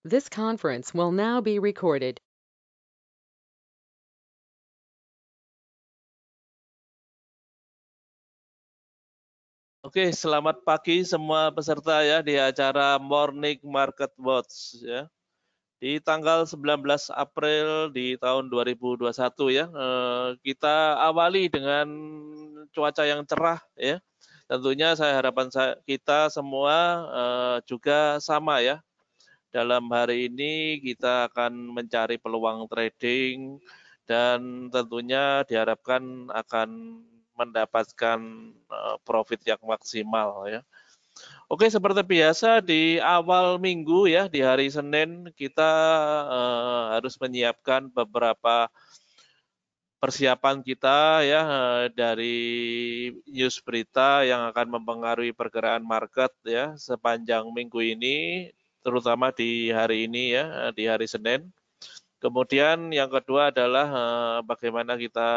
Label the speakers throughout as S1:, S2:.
S1: This conference will now be recorded. Oke, selamat pagi semua peserta ya di acara Morning Market Watch ya. Di tanggal 19 April di tahun 2021 ya, eh, kita awali dengan cuaca yang cerah ya. Tentunya saya harapan kita semua eh, juga sama ya, dalam hari ini kita akan mencari peluang trading dan tentunya diharapkan akan mendapatkan eh, profit yang maksimal ya. Oke, seperti biasa di awal minggu ya di hari Senin kita eh, harus menyiapkan beberapa persiapan kita ya eh, dari news berita yang akan mempengaruhi pergerakan market ya sepanjang minggu ini terutama di hari ini ya, eh, di hari Senin. Kemudian yang kedua adalah eh, bagaimana kita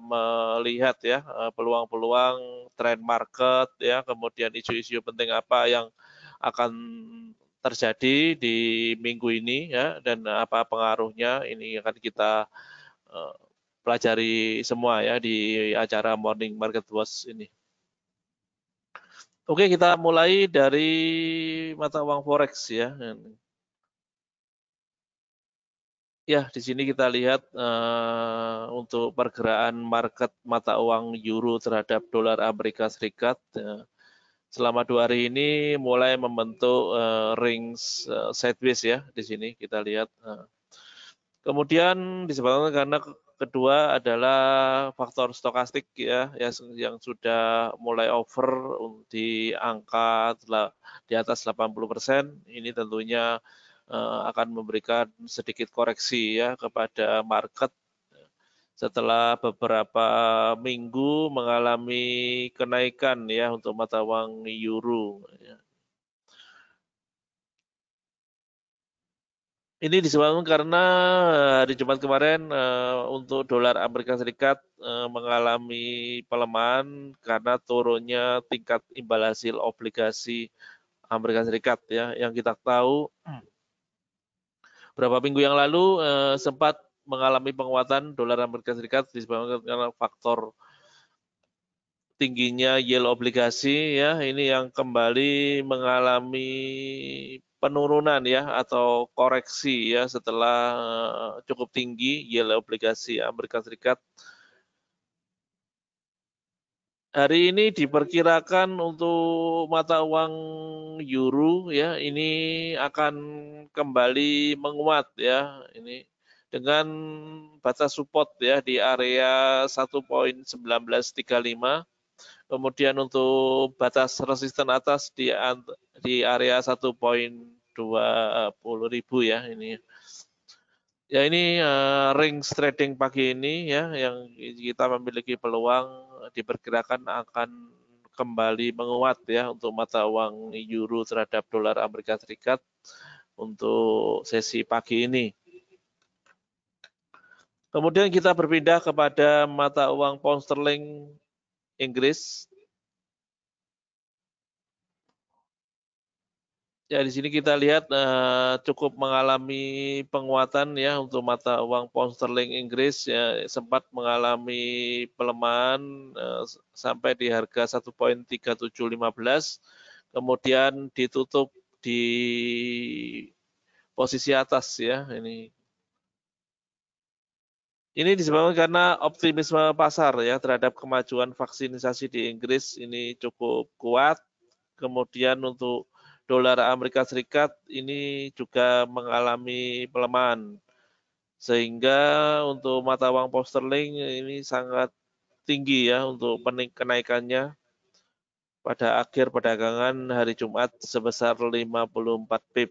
S1: melihat ya eh, peluang-peluang trend market ya, kemudian isu-isu penting apa yang akan terjadi di minggu ini ya dan apa pengaruhnya ini akan kita pelajari semua ya di acara Morning Market Watch ini. Oke, kita mulai dari mata uang forex ya. Ya, di sini kita lihat uh, untuk pergerakan market mata uang euro terhadap dolar Amerika Serikat uh, selama dua hari ini mulai membentuk uh, rings uh, sideways ya. Di sini kita lihat. Uh. Kemudian disebabkan karena Kedua adalah faktor stokastik ya, ya yang sudah mulai over di angka di atas 80%. Ini tentunya eh, akan memberikan sedikit koreksi ya kepada market ya. setelah beberapa minggu mengalami kenaikan ya untuk mata uang euro. Ya. Ini disebabkan karena eh, hari Jumat kemarin uh, untuk dolar Amerika Serikat uh, mengalami pelemahan karena turunnya tingkat imbal hasil obligasi Amerika Serikat ya yang kita tahu hmm. berapa minggu yang lalu uh, sempat mengalami penguatan dolar Amerika Serikat disebabkan karena faktor tingginya yield obligasi ya ini yang kembali mengalami penurunan ya atau koreksi ya setelah eh, cukup tinggi yield obligasi Amerika Serikat hari ini diperkirakan untuk mata uang euro ya ini akan kembali menguat ya ini dengan batas support ya di area 1.1935 Kemudian untuk batas resisten atas di di area 1.20.000 ya ini. Ya ini uh, ring trading pagi ini ya yang kita memiliki peluang diperkirakan akan kembali menguat ya untuk mata uang euro terhadap dolar Amerika Serikat untuk sesi pagi ini. Kemudian kita berpindah kepada mata uang pound sterling Inggris. Ya, di sini kita lihat uh, cukup mengalami penguatan ya untuk mata uang pound sterling Inggris ya sempat mengalami pelemahan uh, sampai di harga 1.3715 kemudian ditutup di posisi atas ya ini ini disebabkan karena optimisme pasar ya terhadap kemajuan vaksinisasi di Inggris ini cukup kuat. Kemudian untuk dolar Amerika Serikat ini juga mengalami pelemahan. Sehingga untuk mata uang posterling ini sangat tinggi ya untuk kenaikannya pada akhir perdagangan hari Jumat sebesar 54 pip.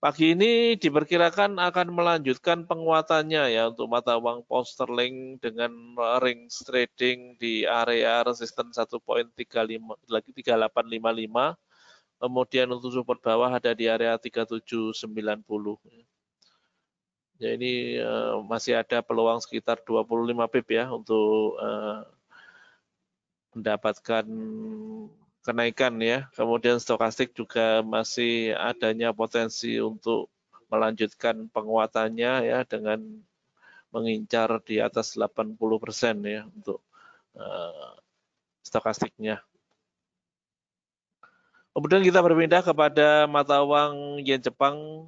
S1: Pagi ini diperkirakan akan melanjutkan penguatannya ya untuk mata uang pound dengan ring trading di area resisten 3855 Kemudian untuk support bawah ada di area 3790. Ya ini eh, masih ada peluang sekitar 25 pip ya untuk eh, mendapatkan kenaikan ya. Kemudian stokastik juga masih adanya potensi untuk melanjutkan penguatannya ya dengan mengincar di atas 80% ya untuk uh, eh, stokastiknya. Kemudian kita berpindah kepada mata uang yen Jepang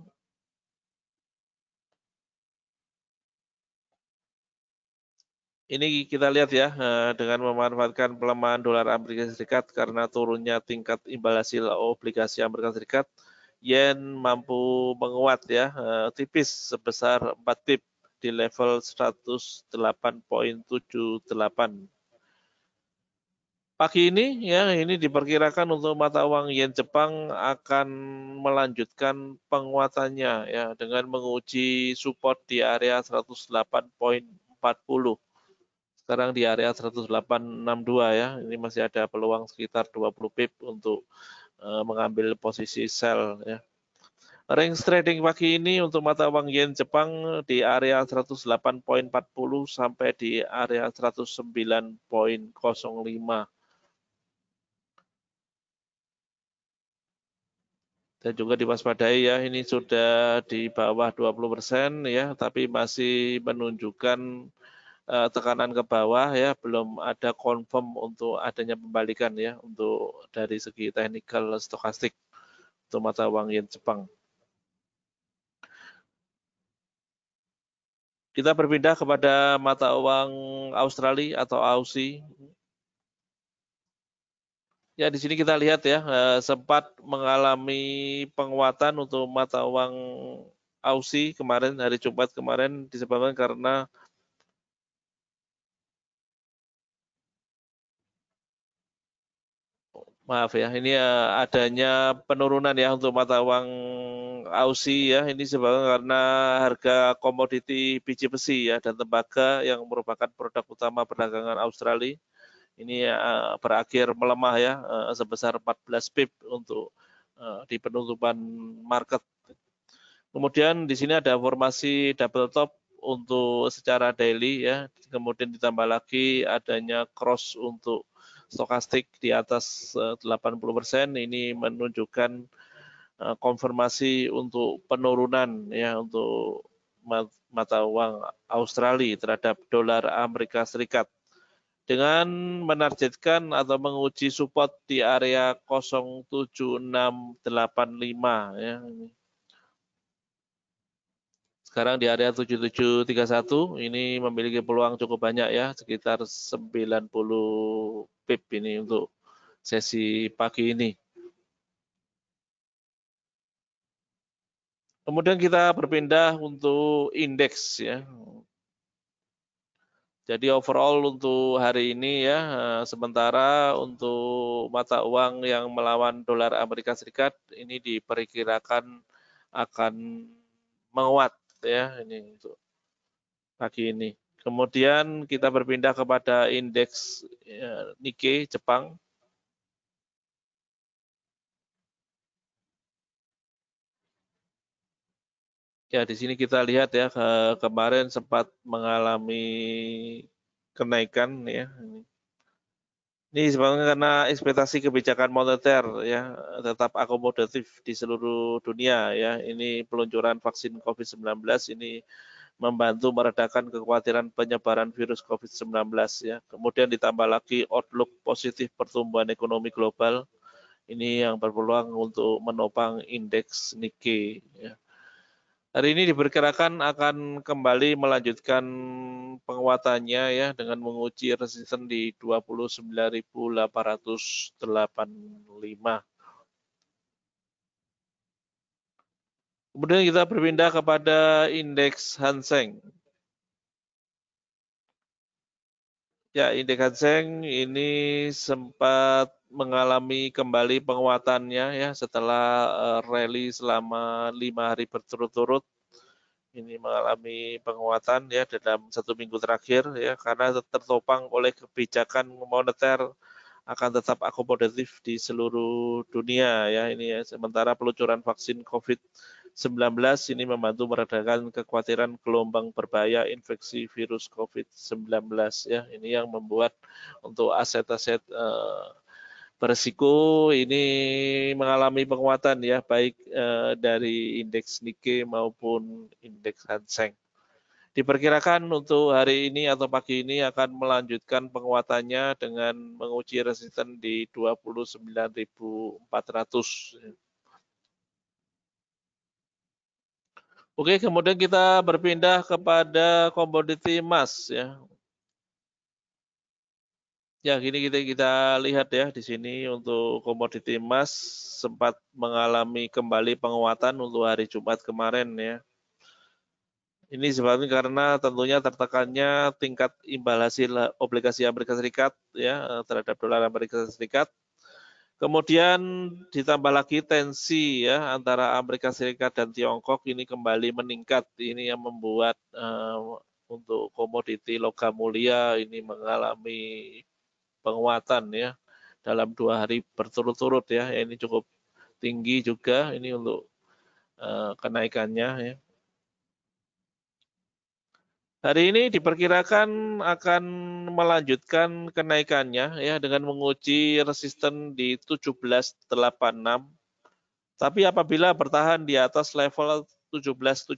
S1: Ini kita lihat ya eh, dengan memanfaatkan pelemahan dolar Amerika Serikat karena turunnya tingkat imbal hasil obligasi Amerika Serikat, yen mampu menguat ya eh, tipis sebesar 4 tip di level 108.78. Pagi ini ya ini diperkirakan untuk mata uang yen Jepang akan melanjutkan penguatannya ya dengan menguji support di area 108.40 sekarang di area 10862 ya ini masih ada peluang sekitar 20 pip untuk eh, mengambil posisi sell ya range trading pagi ini untuk mata uang yen Jepang di area 108.40 sampai di area 109.05 dan juga diwaspadai ya ini sudah di bawah 20% persen ya tapi masih menunjukkan Eh, tekanan ke bawah ya belum ada confirm untuk adanya pembalikan ya untuk dari segi technical stokastik untuk mata uang yen Jepang. Kita berpindah kepada mata uang Australia atau Aussie. Ya, di sini kita lihat ya, eh, sempat mengalami penguatan untuk mata uang Aussie kemarin, hari Jumat kemarin, disebabkan karena maaf ya ini eh, adanya penurunan ya untuk mata uang Aussie ya ini sebabnya karena harga komoditi biji besi ya dan tembaga yang merupakan produk utama perdagangan Australia ini eh, berakhir melemah ya eh, sebesar 14 pip untuk di penutupan market. Kemudian di sini ada formasi double top untuk secara daily ya. Kemudian ditambah lagi adanya cross untuk stokastik di atas 80%, eh, persen ini menunjukkan eh, konfirmasi untuk penurunan ya untuk mata uang Australia terhadap dolar Amerika Serikat dengan menargetkan atau menguji support di area 07685 ya. Sekarang di area 7731 ini memiliki peluang cukup banyak ya, sekitar 90 pip ini untuk sesi pagi ini. Kemudian kita berpindah untuk indeks ya. Jadi overall untuk hari ini ya, eh, sementara untuk mata uang yang melawan dolar Amerika Serikat ini diperkirakan akan menguat ya ini untuk pagi ini. Kemudian kita berpindah kepada indeks ya, Nikkei Jepang. Ya, di sini kita lihat ya ke kemarin sempat mengalami kenaikan ya. Ini sebenarnya karena ekspektasi kebijakan moneter ya tetap akomodatif di seluruh dunia ya. Ini peluncuran vaksin COVID-19 ini membantu meredakan kekhawatiran penyebaran virus COVID-19 ya. Kemudian ditambah lagi outlook positif pertumbuhan ekonomi global ini yang berpeluang untuk menopang indeks Nikkei ya. Hari ini diperkirakan akan kembali melanjutkan penguatannya ya dengan menguji resisten di 29.885. Kemudian kita berpindah kepada indeks Hanseng. Ya, indeks Hanseng ini sempat mengalami kembali penguatannya ya setelah eh, rally selama lima hari berturut-turut ini mengalami penguatan ya dalam satu minggu terakhir ya karena tertopang oleh kebijakan moneter akan tetap akomodatif di seluruh dunia ya ini ya sementara peluncuran vaksin COVID ini membantu meredakan kekhawatiran gelombang berbahaya infeksi virus COVID-19 ya. Ini yang membuat untuk aset-aset eh, berisiko ini mengalami penguatan ya baik eh, dari indeks Nikkei maupun indeks Hanseng. Diperkirakan untuk hari ini atau pagi ini akan melanjutkan penguatannya dengan menguji resisten di 29.400. Oke, kemudian kita berpindah kepada komoditi emas ya. Ya, gini kita kita lihat ya di sini untuk komoditi emas sempat mengalami kembali penguatan untuk hari Jumat kemarin ya. Ini sebabnya karena tentunya tertekannya tingkat imbal hasil obligasi Amerika Serikat ya terhadap dolar Amerika Serikat Kemudian ditambah lagi tensi ya antara Amerika Serikat dan Tiongkok ini kembali meningkat. Ini yang membuat uh, untuk komoditi logam mulia ini mengalami penguatan ya dalam dua hari berturut-turut ya. Ini cukup tinggi juga ini untuk uh, kenaikannya ya. Hari ini diperkirakan akan melanjutkan kenaikannya ya dengan menguji resisten di 1786. Tapi apabila bertahan di atas level 1771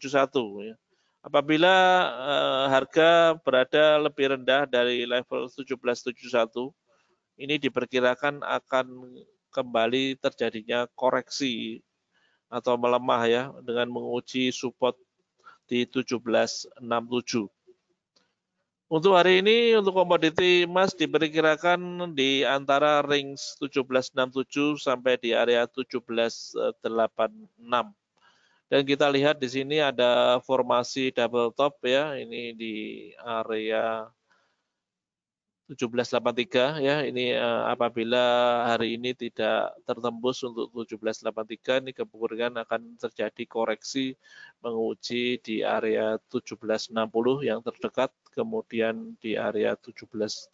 S1: ya. Apabila uh, harga berada lebih rendah dari level 1771, ini diperkirakan akan kembali terjadinya koreksi atau melemah ya dengan menguji support di 1767. Untuk hari ini untuk komoditi emas diperkirakan di antara range 1767 sampai di area 1786. Dan kita lihat di sini ada formasi double top ya, ini di area 1783 ya ini uh, apabila hari ini tidak tertembus untuk 1783 ini kemungkinan akan terjadi koreksi menguji di area 1760 yang terdekat kemudian di area 1730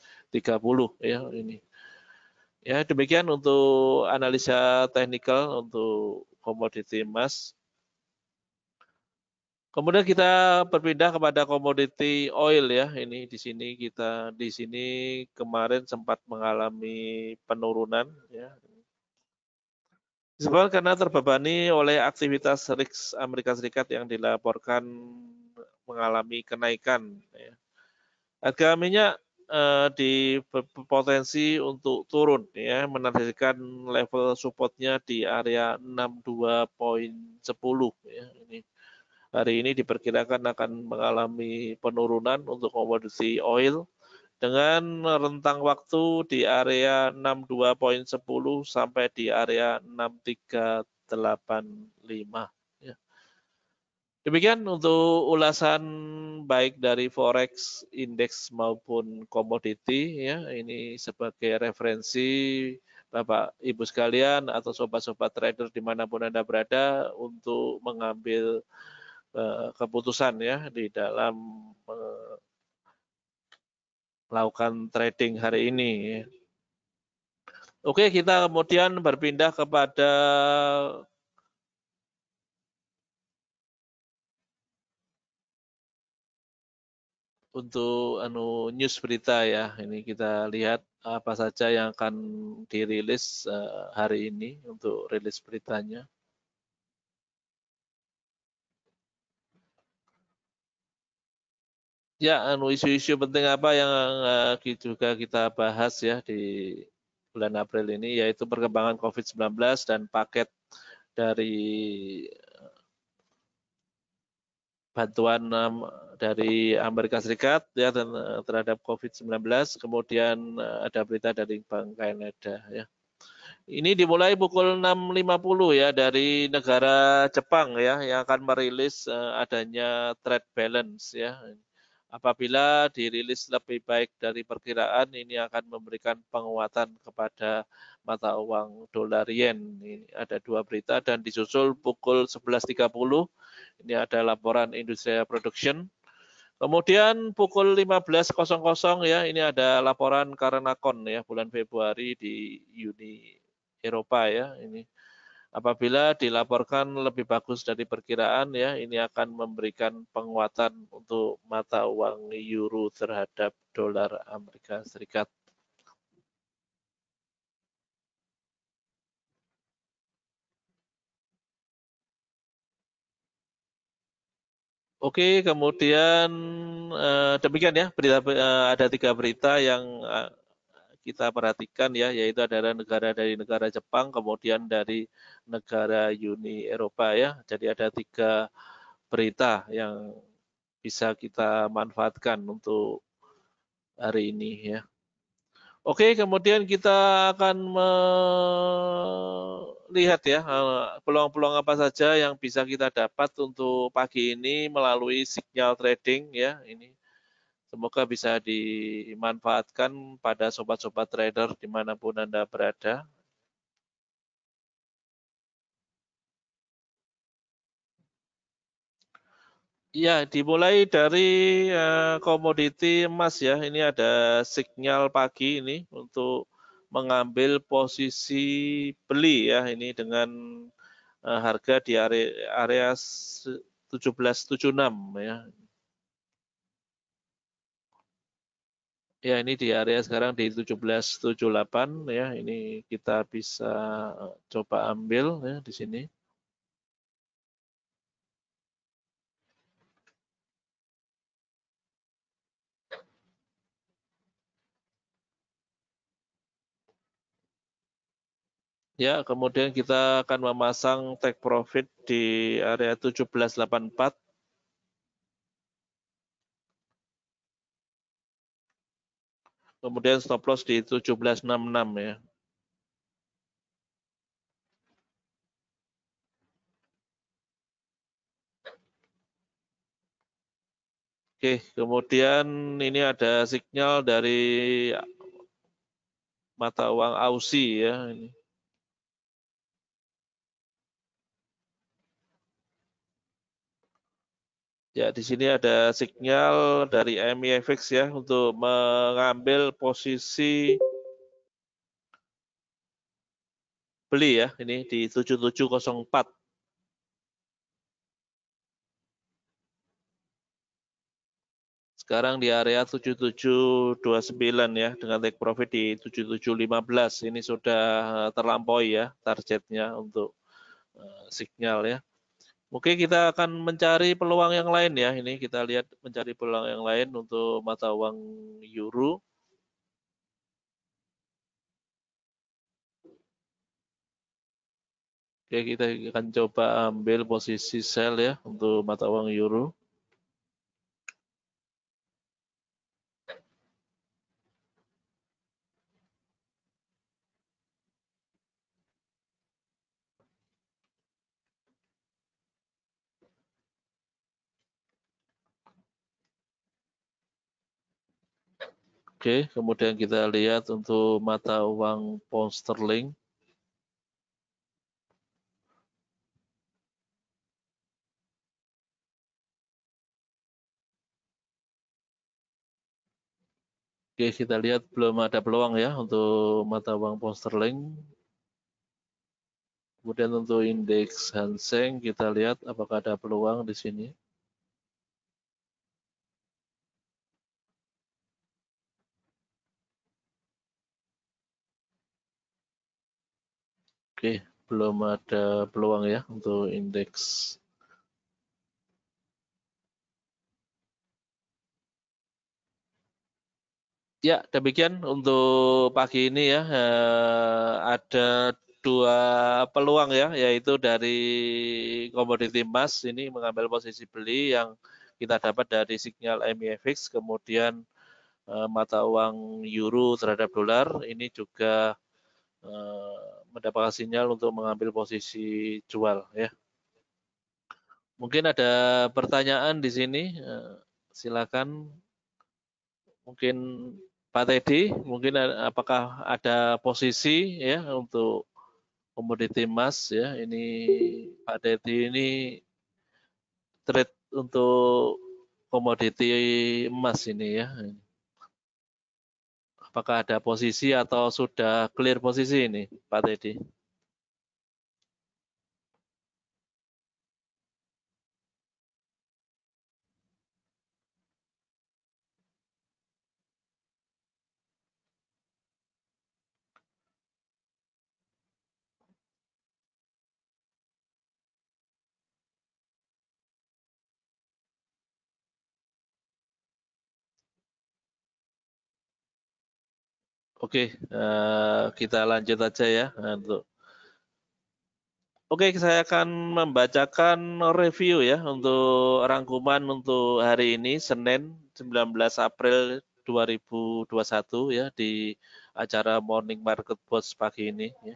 S1: ya ini ya demikian untuk analisa teknikal untuk komoditi emas Kemudian kita berpindah kepada komoditi oil ya. Ini di sini kita di sini kemarin sempat mengalami penurunan ya. Sebab karena terbebani oleh aktivitas RIX Amerika Serikat yang dilaporkan mengalami kenaikan ya. Harga minyak eh, dipotensi untuk turun ya, menandakan level supportnya di area 62.10 ya. Ini hari ini diperkirakan akan mengalami penurunan untuk komoditi oil dengan rentang waktu di area 62.10 sampai di area 6385. Ya. Demikian untuk ulasan baik dari forex, indeks maupun komoditi ya. Ini sebagai referensi Bapak Ibu sekalian atau sobat-sobat trader dimanapun Anda berada untuk mengambil Eh, keputusan ya di dalam eh, melakukan trading hari ini. Oke, kita kemudian berpindah kepada untuk anu news berita ya. Ini kita lihat apa saja yang akan dirilis eh, hari ini untuk rilis beritanya. Ya, anu isu-isu penting apa yang uh, eh, juga gitu, kita bahas ya di bulan April ini yaitu perkembangan COVID-19 dan paket dari eh, bantuan um, dari Amerika Serikat ya dan eh, terhadap COVID-19 kemudian ada berita dari Bank Kanada ya. Ini dimulai pukul 6.50 ya dari negara Jepang ya yang akan merilis uh, adanya trade balance ya Apabila dirilis lebih baik dari perkiraan, ini akan memberikan penguatan kepada mata uang dolar yen. Ini ada dua berita dan disusul pukul 11.30. Ini ada laporan Industrial Production. Kemudian pukul 15.00 ya, ini ada laporan karena kon ya bulan Februari di Uni Eropa ya. Ini Apabila dilaporkan lebih bagus dari perkiraan ya, ini akan memberikan penguatan untuk mata uang euro terhadap dolar Amerika Serikat. Oke, kemudian eh, demikian ya berita eh, ada tiga berita yang eh, kita perhatikan ya, yaitu ada negara dari negara Jepang, kemudian dari negara Uni Eropa ya. Jadi ada tiga berita yang bisa kita manfaatkan untuk hari ini ya. Oke, kemudian kita akan melihat ya eh, peluang-peluang apa saja yang bisa kita dapat untuk pagi ini melalui signal trading ya ini. Semoga bisa dimanfaatkan pada sobat-sobat trader dimanapun Anda berada. Ya, dimulai dari eh, komoditi uh, emas ya. Ini ada sinyal pagi ini untuk mengambil posisi beli ya. Ini dengan uh, harga di area, area 1776 ya. Ya, ini di area sekarang di 1778 ya. Ini kita bisa eh, coba ambil ya di sini. Ya, kemudian kita akan memasang take profit di area 1784 Kemudian stop loss di 1766 ya. Oke, kemudian ini ada signal dari mata uang Aussie ya ini. Ya, di sini ada sinyal dari MIFX ya untuk mengambil posisi beli ya ini di 7704. Sekarang di area 7729 ya dengan take profit di 7715. Ini sudah terlampaui ya targetnya untuk eh, signal ya. Oke, kita akan mencari peluang yang lain ya. Ini kita lihat mencari peluang yang lain untuk mata uang euro. Oke, kita akan coba ambil posisi sell ya untuk mata uang euro. Oke, kemudian kita lihat untuk mata uang pound sterling. Oke, kita lihat belum ada peluang ya untuk mata uang pound sterling. Kemudian untuk indeks Hanseng kita lihat apakah ada peluang di sini. Oke, belum ada peluang ya untuk indeks Ya, demikian untuk pagi ini ya. Eh, ada dua peluang ya, yaitu dari komoditi emas ini mengambil posisi beli yang kita dapat dari signal MEFX, kemudian eh, mata uang euro terhadap dolar ini juga eh, mendapatkan sinyal untuk mengambil posisi jual ya. Mungkin ada pertanyaan di sini, eh, silakan. Mungkin Pak Teddy, mungkin apakah ada posisi ya untuk komoditi emas ya? Ini Pak Teddy ini trade untuk komoditi emas ini ya. Ini. Apakah ada posisi atau sudah clear posisi ini, Pak Teddy? Oke, uh, kita lanjut aja ya eh, untuk Oke, saya akan membacakan review ya untuk rangkuman untuk hari ini Senin 19 April 2021 ya di acara Morning Market Post pagi ini ya.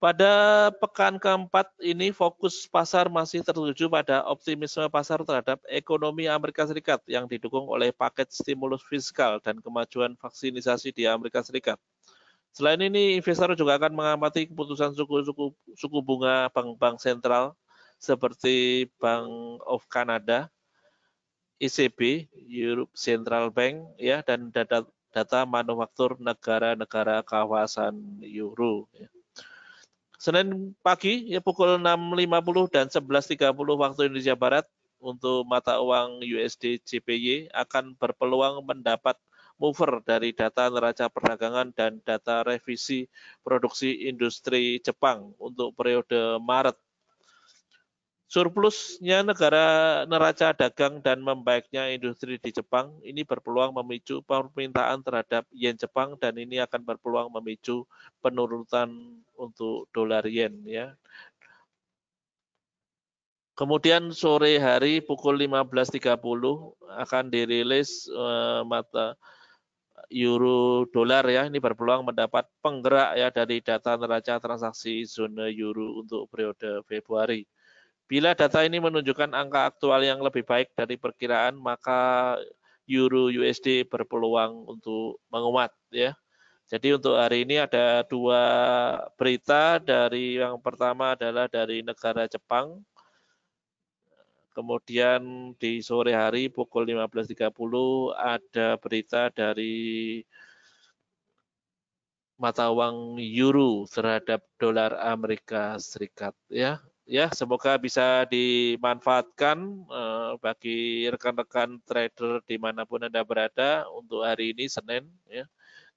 S1: Pada pekan keempat ini fokus pasar masih tertuju pada optimisme pasar terhadap ekonomi Amerika Serikat yang didukung oleh paket stimulus fiskal dan kemajuan vaksinisasi di Amerika Serikat. Selain ini, investor juga akan mengamati keputusan suku-suku suku bunga bank-bank sentral seperti Bank of Canada, ECB, Europe Central Bank, ya, dan data, data manufaktur negara-negara kawasan euro. Ya. Senin pagi ya pukul 6.50 dan 11.30 waktu Indonesia Barat untuk mata uang USD JPY akan berpeluang mendapat mover dari data neraca perdagangan dan data revisi produksi industri Jepang untuk periode Maret Surplusnya negara neraca dagang dan membaiknya industri di Jepang ini berpeluang memicu permintaan terhadap yen Jepang dan ini akan berpeluang memicu penurunan untuk dolar yen ya. Kemudian sore hari pukul 15.30 akan dirilis eh, mata euro dolar ya ini berpeluang mendapat penggerak ya dari data neraca transaksi zona euro untuk periode Februari Bila data ini menunjukkan angka aktual yang lebih baik dari perkiraan, maka euro USD berpeluang untuk menguat ya. Jadi untuk hari ini ada dua berita dari yang pertama adalah dari negara Jepang. Kemudian di sore hari pukul 15.30 ada berita dari mata uang euro terhadap dolar Amerika Serikat ya ya semoga bisa dimanfaatkan eh, bagi rekan-rekan trader dimanapun anda berada untuk hari ini Senin ya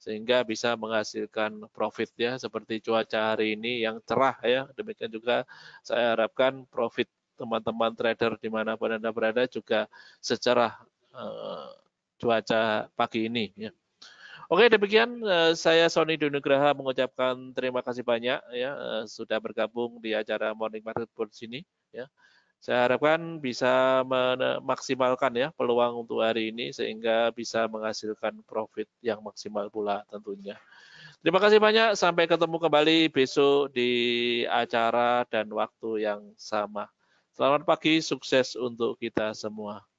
S1: sehingga bisa menghasilkan profit ya seperti cuaca hari ini yang cerah ya demikian juga saya harapkan profit teman-teman trader dimanapun anda berada juga secara eh, cuaca pagi ini ya. Oke, demikian eh, saya Sony Dunugraha mengucapkan terima kasih banyak ya eh, sudah bergabung di acara Morning Market Board sini ya. Saya harapkan bisa memaksimalkan ya peluang untuk hari ini sehingga bisa menghasilkan profit yang maksimal pula tentunya. Terima kasih banyak, sampai ketemu kembali besok di acara dan waktu yang sama. Selamat pagi, sukses untuk kita semua.